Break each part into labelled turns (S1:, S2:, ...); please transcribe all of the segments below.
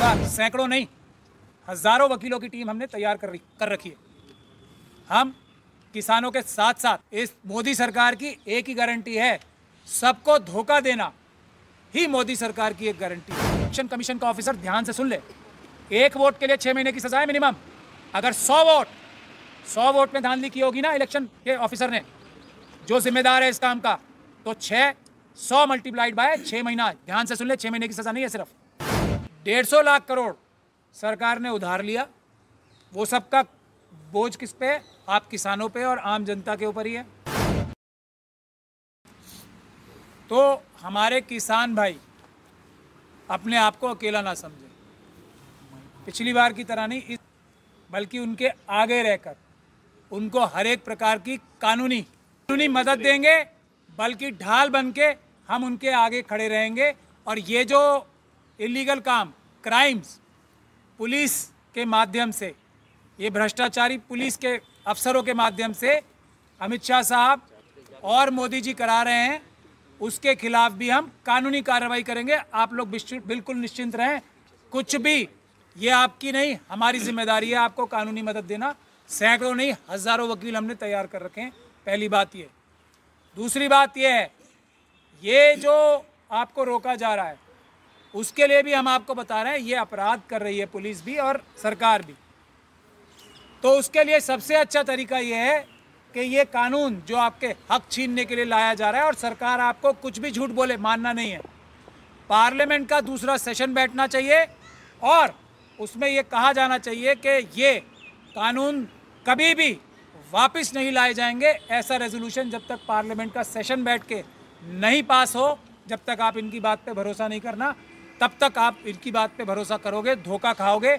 S1: हाँ, सैकड़ों नहीं हजारों वकीलों की टीम हमने तैयार कर कर रखी है हम किसानों के साथ साथ इस मोदी सरकार की एक ही गारंटी है सबको धोखा देना ही मोदी सरकार की एक गारंटी है इलेक्शन कमीशन का ऑफिसर ध्यान से सुन ले एक वोट के लिए छह महीने की सजा है मिनिमम अगर सौ वोट सौ वोट में धांधली की होगी ना इलेक्शन के ऑफिसर ने जो जिम्मेदार है इस काम का तो छः सौ मल्टीप्लाइड बाय छह महीना ध्यान से सुन ले छह महीने की सजा नहीं है सिर्फ डेढ़ सौ लाख करोड़ सरकार ने उधार लिया वो सबका बोझ किस पे आप किसानों पे और आम जनता के ऊपर ही है तो हमारे किसान भाई अपने आप को अकेला ना समझे पिछली बार की तरह नहीं इस बल्कि उनके आगे रहकर उनको हर एक प्रकार की कानूनी कानूनी मदद देंगे बल्कि ढाल बन के हम उनके आगे खड़े रहेंगे और ये जो इलीगल काम क्राइम्स पुलिस के माध्यम से ये भ्रष्टाचारी पुलिस के अफसरों के माध्यम से अमित शाह साहब और मोदी जी करा रहे हैं उसके खिलाफ भी हम कानूनी कार्रवाई करेंगे आप लोग बिल्कुल निश्चिंत रहें कुछ भी ये आपकी नहीं हमारी जिम्मेदारी है आपको कानूनी मदद देना सैकड़ों नहीं हज़ारों वकील हमने तैयार कर रखे हैं पहली बात ये दूसरी बात ये है ये जो आपको रोका जा रहा है उसके लिए भी हम आपको बता रहे हैं ये अपराध कर रही है पुलिस भी और सरकार भी तो उसके लिए सबसे अच्छा तरीका ये है कि ये कानून जो आपके हक छीनने के लिए लाया जा रहा है और सरकार आपको कुछ भी झूठ बोले मानना नहीं है पार्लियामेंट का दूसरा सेशन बैठना चाहिए और उसमें ये कहा जाना चाहिए कि ये कानून कभी भी वापस नहीं लाए जाएंगे ऐसा रेजोल्यूशन जब तक पार्लियामेंट का सेशन बैठ के नहीं पास हो जब तक आप इनकी बात पे भरोसा नहीं करना तब तक आप इनकी बात पे भरोसा करोगे धोखा खाओगे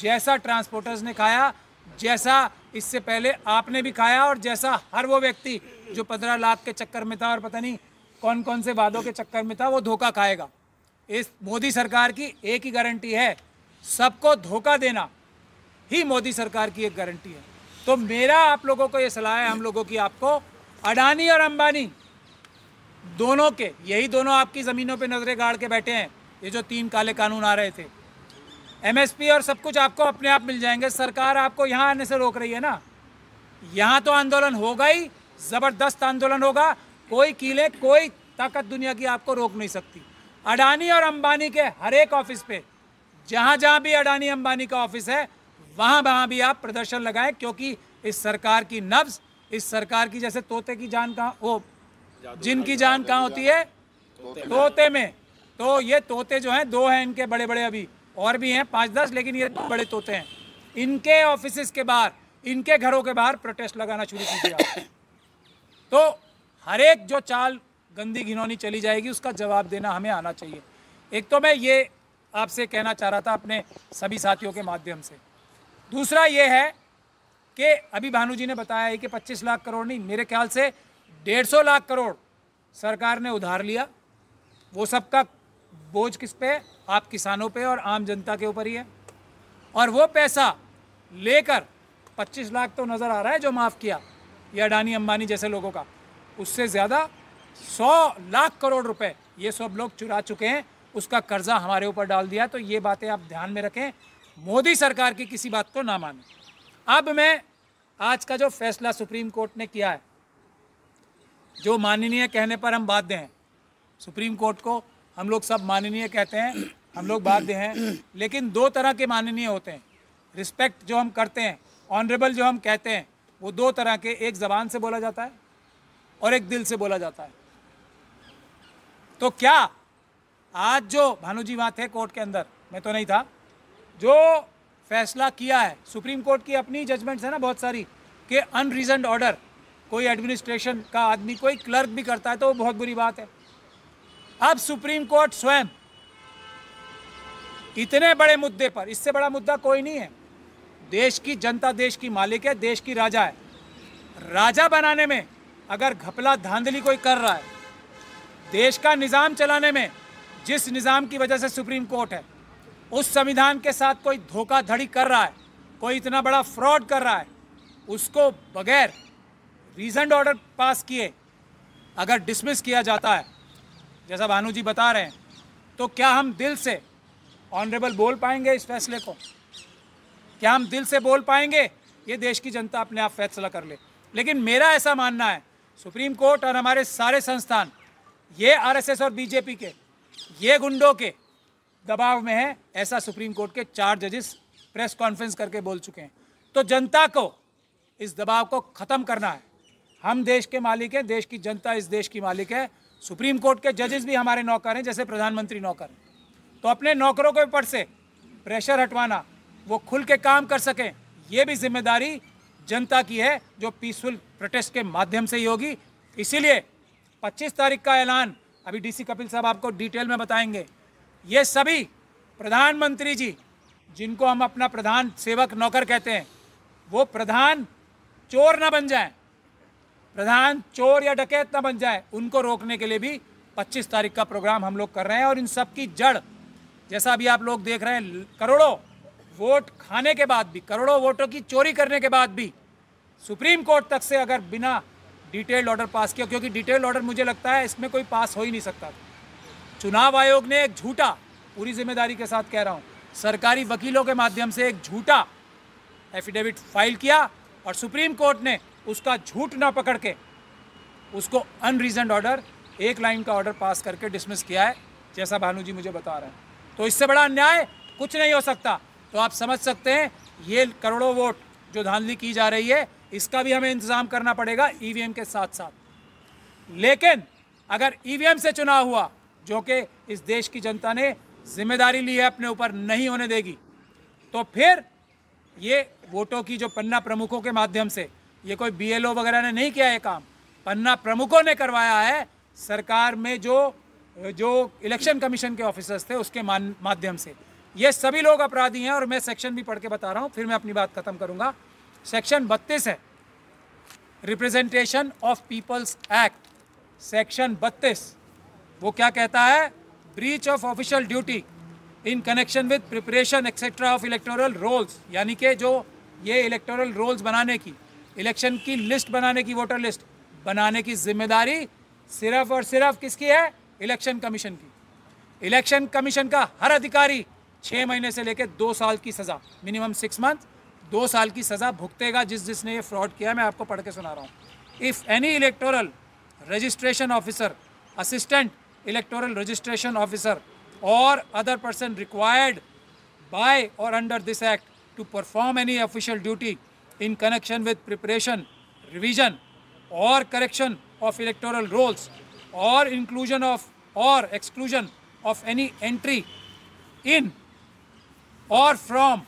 S1: जैसा ट्रांसपोर्टर्स ने खाया जैसा इससे पहले आपने भी खाया और जैसा हर वो व्यक्ति जो पंद्रह लाख के चक्कर में था और पता नहीं कौन कौन से वादों के चक्कर में था वो धोखा खाएगा इस मोदी सरकार की एक ही गारंटी है सबको धोखा देना ही मोदी सरकार की एक गारंटी है तो मेरा आप लोगों को ये सलाह है हम लोगों की आपको अडानी और अंबानी दोनों के यही दोनों आपकी ज़मीनों पे नजरें गाड़ के बैठे हैं ये जो तीन काले कानून आ रहे थे एमएसपी और सब कुछ आपको अपने आप मिल जाएंगे सरकार आपको यहाँ आने से रोक रही है ना यहाँ तो आंदोलन होगा ही ज़बरदस्त आंदोलन होगा कोई कीले कोई ताकत दुनिया की आपको रोक नहीं सकती अडानी और अंबानी के हर एक ऑफिस पे जहाँ जहाँ भी अडानी अंबानी का ऑफिस है वहाँ वहाँ भी आप प्रदर्शन लगाएं क्योंकि इस सरकार की नब्ज इस सरकार की जैसे तोते की जान कहाँ वो जिनकी जान कहाँ होती है तोते में तो ये तोते जो हैं दो हैं इनके बड़े बड़े अभी और भी हैं पाँच दस लेकिन ये बड़े तोते हैं इनके ऑफिस के बाहर इनके घरों के बाहर प्रोटेस्ट लगाना शुरू कीजिए तो हर एक जो चाल गंदी घिनौनी चली जाएगी उसका जवाब देना हमें आना चाहिए एक तो मैं ये आपसे कहना चाह रहा था अपने सभी साथियों के माध्यम से दूसरा ये है कि अभी भानु जी ने बताया है कि 25 लाख करोड़ नहीं मेरे ख्याल से 150 लाख करोड़ सरकार ने उधार लिया वो सबका बोझ किस पे आप किसानों पे और आम जनता के ऊपर ही है और वो पैसा लेकर 25 लाख तो नज़र आ रहा है जो माफ़ किया ये अडानी अंबानी जैसे लोगों का उससे ज़्यादा 100 लाख करोड़ रुपए ये सब लोग चुरा चुके हैं उसका कर्जा हमारे ऊपर डाल दिया तो ये बातें आप ध्यान में रखें मोदी सरकार की किसी बात को ना माने अब मैं आज का जो फैसला सुप्रीम कोर्ट ने किया है जो माननीय कहने पर हम बाध्य हैं सुप्रीम कोर्ट को हम लोग सब माननीय कहते हैं हम लोग बाध्य हैं लेकिन दो तरह के माननीय होते हैं रिस्पेक्ट जो हम करते हैं ऑनरेबल जो हम कहते हैं वो दो तरह के एक ज़बान से बोला जाता है और एक दिल से बोला जाता है तो क्या आज जो भानु जी वहाँ थे कोर्ट के अंदर मैं तो नहीं था जो फैसला किया है सुप्रीम कोर्ट की अपनी जजमेंट्स है ना बहुत सारी कि अनरीजन ऑर्डर कोई एडमिनिस्ट्रेशन का आदमी कोई क्लर्क भी करता है तो वो बहुत बुरी बात है अब सुप्रीम कोर्ट स्वयं इतने बड़े मुद्दे पर इससे बड़ा मुद्दा कोई नहीं है देश की जनता देश की मालिक है देश की राजा है राजा बनाने में अगर घपला धांधली कोई कर रहा है देश का निज़ाम चलाने में जिस निज़ाम की वजह से सुप्रीम कोर्ट है उस संविधान के साथ कोई धोखाधड़ी कर रहा है कोई इतना बड़ा फ्रॉड कर रहा है उसको बगैर रीजन ऑर्डर पास किए अगर डिसमिस किया जाता है जैसा भानु जी बता रहे हैं तो क्या हम दिल से ऑनरेबल बोल पाएंगे इस फैसले को क्या हम दिल से बोल पाएंगे ये देश की जनता अपने आप फैसला कर ले लेकिन मेरा ऐसा मानना है सुप्रीम कोर्ट और हमारे सारे संस्थान ये आरएसएस और बीजेपी के ये गुंडों के दबाव में है ऐसा सुप्रीम कोर्ट के चार जजेस प्रेस कॉन्फ्रेंस करके बोल चुके हैं तो जनता को इस दबाव को ख़त्म करना है हम देश के मालिक हैं देश की जनता इस देश की मालिक है सुप्रीम कोर्ट के जजेस भी हमारे नौकर हैं जैसे प्रधानमंत्री नौकर तो अपने नौकरों के ऊपर से प्रेशर हटवाना वो खुल के काम कर सकें ये भी जिम्मेदारी जनता की है जो पीसफुल प्रोटेस्ट के माध्यम से ही होगी इसीलिए 25 तारीख का ऐलान अभी डीसी कपिल साहब आपको डिटेल में बताएंगे ये सभी प्रधानमंत्री जी जिनको हम अपना प्रधान सेवक नौकर कहते हैं वो प्रधान चोर ना बन जाएं प्रधान चोर या डकैत ना बन जाए उनको रोकने के लिए भी 25 तारीख का प्रोग्राम हम लोग कर रहे हैं और इन सब की जड़ जैसा अभी आप लोग देख रहे हैं करोड़ों वोट खाने के बाद भी करोड़ों वोटों की चोरी करने के बाद भी सुप्रीम कोर्ट तक से अगर बिना डिटेल्ड ऑर्डर पास किया क्योंकि डिटेल्ड ऑर्डर मुझे लगता है इसमें कोई पास हो ही नहीं सकता चुनाव आयोग ने एक झूठा पूरी जिम्मेदारी के साथ कह रहा हूँ सरकारी वकीलों के माध्यम से एक झूठा एफिडेविट फाइल किया और सुप्रीम कोर्ट ने उसका झूठ ना पकड़ के उसको अनरीजनड ऑर्डर एक लाइन का ऑर्डर पास करके डिसमिस किया है जैसा भानु जी मुझे बता रहे हैं तो इससे बड़ा अन्याय कुछ नहीं हो सकता तो आप समझ सकते हैं ये करोड़ों वोट जो धांधली की जा रही है इसका भी हमें इंतज़ाम करना पड़ेगा ईवीएम e के साथ साथ लेकिन अगर ईवीएम e से चुनाव हुआ जो कि इस देश की जनता ने जिम्मेदारी ली है अपने ऊपर नहीं होने देगी तो फिर ये वोटों की जो पन्ना प्रमुखों के माध्यम से ये कोई बीएलओ वगैरह ने नहीं किया ये काम पन्ना प्रमुखों ने करवाया है सरकार में जो जो इलेक्शन कमीशन के ऑफिसर्स थे उसके माध्यम से ये सभी लोग अपराधी हैं और मैं सेक्शन भी पढ़ के बता रहा हूँ फिर मैं अपनी बात खत्म करूँगा सेक्शन बत्तीस है representation of people's act section बत्तीस वो क्या कहता है breach of official duty in connection with preparation etcetera of electoral rolls यानी कि जो ये इलेक्टोरल रोल्स बनाने की इलेक्शन की लिस्ट बनाने की वोटर लिस्ट बनाने की जिम्मेदारी सिर्फ और सिर्फ किसकी है इलेक्शन कमीशन की इलेक्शन कमीशन का हर अधिकारी छः महीने से लेकर दो साल की सज़ा मिनिमम सिक्स मंथ दो साल की सज़ा भुगतेगा जिस जिसने ये फ्रॉड किया मैं आपको पढ़ के सुना रहा हूँ if any electoral registration officer assistant electoral registration officer और अदर पर्सन रिक्वायर्ड बाय और under this act to perform any official duty in connection with preparation, revision or correction of electoral rolls or inclusion of or exclusion of any entry in or from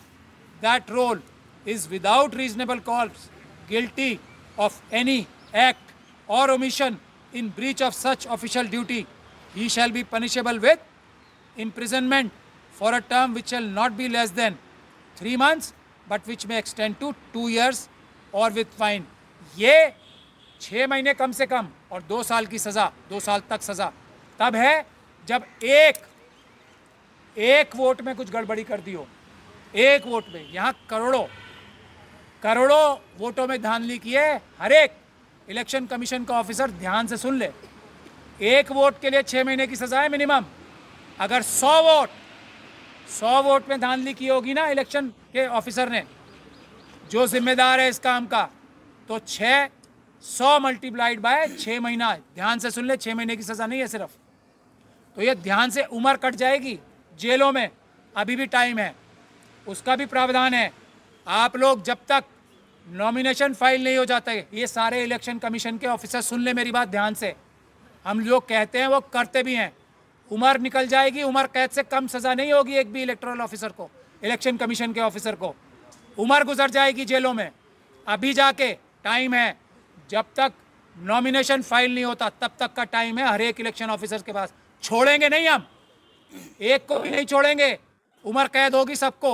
S1: that role is without reasonable cause guilty of any act or omission in breach of such official duty, he shall be punishable with imprisonment for a term which shall not be less than 3 months but which में extend to two years और with fine ये छः महीने कम से कम और दो साल की सज़ा दो साल तक सज़ा तब है जब एक एक वोट में कुछ गड़बड़ी कर दी हो एक वोट में यहाँ करोड़ों करोड़ों वोटों में धांधली की है हर एक इलेक्शन कमीशन का ऑफिसर ध्यान से सुन ले एक वोट के लिए छः महीने की सज़ा है मिनिमम अगर सौ वोट सौ वोट में धांधली की होगी ना इलेक्शन के ऑफिसर ने जो जिम्मेदार है इस काम का तो छः सौ मल्टीप्लाइड बाय छः महीना ध्यान से सुन ले छः महीने की सज़ा नहीं है सिर्फ तो ये ध्यान से उम्र कट जाएगी जेलों में अभी भी टाइम है उसका भी प्रावधान है आप लोग जब तक नॉमिनेशन फाइल नहीं हो जाता है ये सारे इलेक्शन कमीशन के ऑफिसर सुन ले मेरी बात ध्यान से हम लोग कहते हैं वो करते भी हैं उम्र निकल जाएगी उम्र कैद से कम सज़ा नहीं होगी एक भी इलेक्ट्रल ऑफिसर को इलेक्शन कमीशन के ऑफिसर को उम्र गुजर जाएगी जेलों में अभी जाके टाइम है जब तक नॉमिनेशन फाइल नहीं होता तब तक का टाइम है हर एक इलेक्शन ऑफिसर के पास छोड़ेंगे नहीं हम एक को भी नहीं छोड़ेंगे उम्र कैद होगी सबको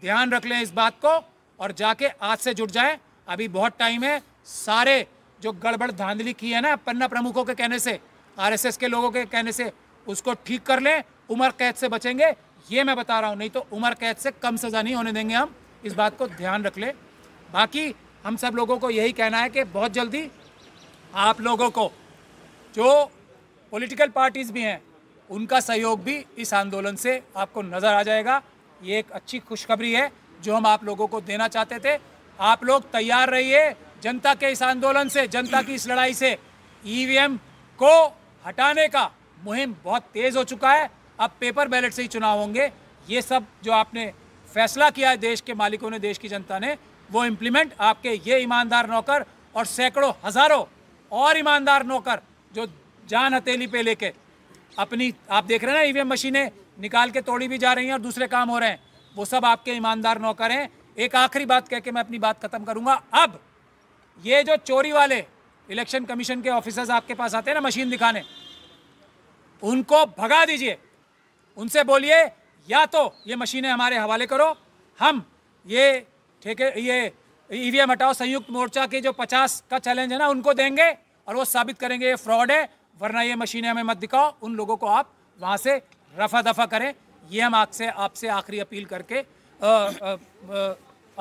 S1: ध्यान रख लें इस बात को और जाके आज से जुट जाए अभी बहुत टाइम है सारे जो गड़बड़ धांधली की है ना पन्ना प्रमुखों के कहने से आरएसएस के लोगों के कहने से उसको ठीक कर लें उम्र कैद से बचेंगे ये मैं बता रहा हूँ नहीं तो उम्र कैद से कम सज़ा नहीं होने देंगे हम इस बात को ध्यान रख लें बाकी हम सब लोगों को यही कहना है कि बहुत जल्दी आप लोगों को जो पॉलिटिकल पार्टीज़ भी हैं उनका सहयोग भी इस आंदोलन से आपको नज़र आ जाएगा ये एक अच्छी खुशखबरी है जो हम आप लोगों को देना चाहते थे आप लोग तैयार रहिए जनता के इस आंदोलन से जनता की इस लड़ाई से ईवीएम e को हटाने का मुहिम बहुत तेज़ हो चुका है अब पेपर बैलेट से ही चुनाव होंगे ये सब जो आपने फैसला किया है देश के मालिकों ने देश की जनता ने वो इम्प्लीमेंट आपके ये ईमानदार नौकर और सैकड़ों हज़ारों और ईमानदार नौकर जो जान हथेली पे लेके अपनी आप देख रहे हैं ना ईवीएम e मशीनें निकाल के तोड़ी भी जा रही हैं और दूसरे काम हो रहे हैं वो सब आपके ईमानदार नौकर हैं एक आखिरी बात कह के मैं अपनी बात ख़त्म करूँगा अब ये जो चोरी वाले इलेक्शन कमीशन के ऑफिसर्स आपके पास आते हैं ना मशीन दिखाने उनको भगा दीजिए उनसे बोलिए या तो ये मशीनें हमारे हवाले करो हम ये ठेके ये ईवीएम e हटाओ संयुक्त मोर्चा के जो 50 का चैलेंज है ना उनको देंगे और वो साबित करेंगे ये फ्रॉड है वरना ये मशीनें हमें मत दिखाओ उन लोगों को आप वहाँ से रफा दफा करें ये हम आपसे आपसे आखिरी अपील करके आ, आ, आ,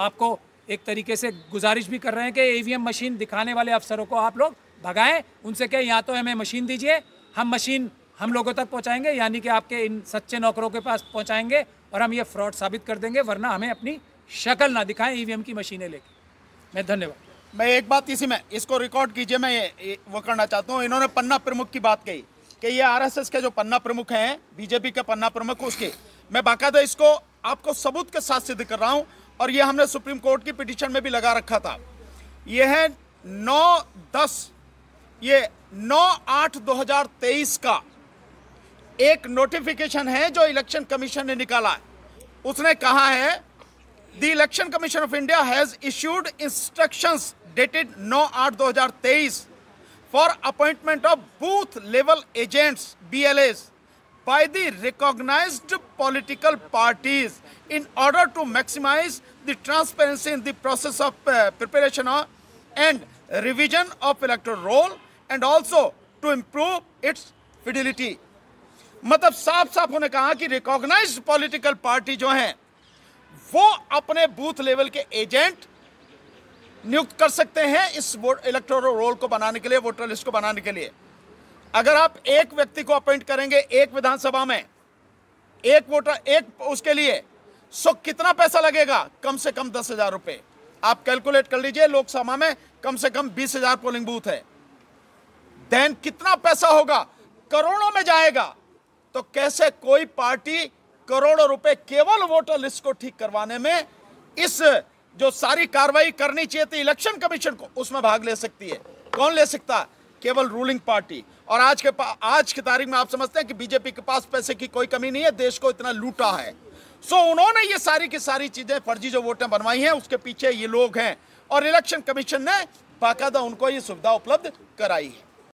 S1: आपको एक तरीके से गुजारिश भी कर रहे हैं कि ई e मशीन दिखाने वाले अफसरों को आप लोग भगाएं उनसे कहें या तो हमें मशीन दीजिए हम मशीन हम लोगों तक पहुंचाएंगे यानी कि आपके इन सच्चे नौकरों के पास पहुंचाएंगे और हम ये फ्रॉड साबित कर देंगे वरना हमें अपनी शक्ल ना दिखाएं ईवीएम की मशीनें लेके मैं धन्यवाद मैं एक
S2: बात इसी में इसको रिकॉर्ड कीजिए मैं ये वो करना चाहता हूँ इन्होंने पन्ना प्रमुख की बात कही कि ये आर के जो पन्ना प्रमुख हैं बीजेपी के पन्ना प्रमुख उसके मैं बाकायदा इसको आपको सबूत के साथ सिद्ध कर रहा हूँ और ये हमने सुप्रीम कोर्ट की पिटिशन में भी लगा रखा था ये है नौ दस ये नौ आठ दो हजार तेईस का एक नोटिफिकेशन है जो इलेक्शन कमीशन ने निकाला है उसने कहा है the election commission of India has issued instruction dated नौ आठ दो हजार तेईस for appointment of booth level agents B L S by the recognized political parties in order to maximize the transparency in the process of preparation and revision of electoral roll and also to improve its fidelity मतलब साफ साफ उन्होंने कहा कि recognise political party जो हैं वो अपने बूथ लेवल के एजेंट नियुक्त कर सकते हैं इस इलेक्टोरल रोल को बनाने के लिए वोटर लिस्ट को बनाने के लिए अगर आप एक व्यक्ति को अपॉइंट करेंगे एक विधानसभा में एक वोटर एक उसके लिए सो कितना पैसा लगेगा कम से कम दस हजार रुपये आप कैलकुलेट कर लीजिए लोकसभा में कम से कम बीस हजार पोलिंग बूथ है देन कितना पैसा होगा करोड़ों में जाएगा तो कैसे कोई पार्टी करोड़ों रुपए केवल वोटर लिस्ट को ठीक करवाने में इस जो सारी कार्रवाई करनी चाहिए थी इलेक्शन कमीशन को उसमें भाग ले सकती है कौन ले सकता केवल रूलिंग पार्टी और आज के आज की तारीख में आप समझते हैं कि बीजेपी के पास पैसे की कोई कमी नहीं है देश को इतना लूटा है सो उन्होंने ये सारी की सारी चीजें फर्जी जो वोटें बनवाई हैं उसके पीछे ये लोग हैं और इलेक्शन कमीशन ने बाकायदा उनको ये सुविधा उपलब्ध कराई है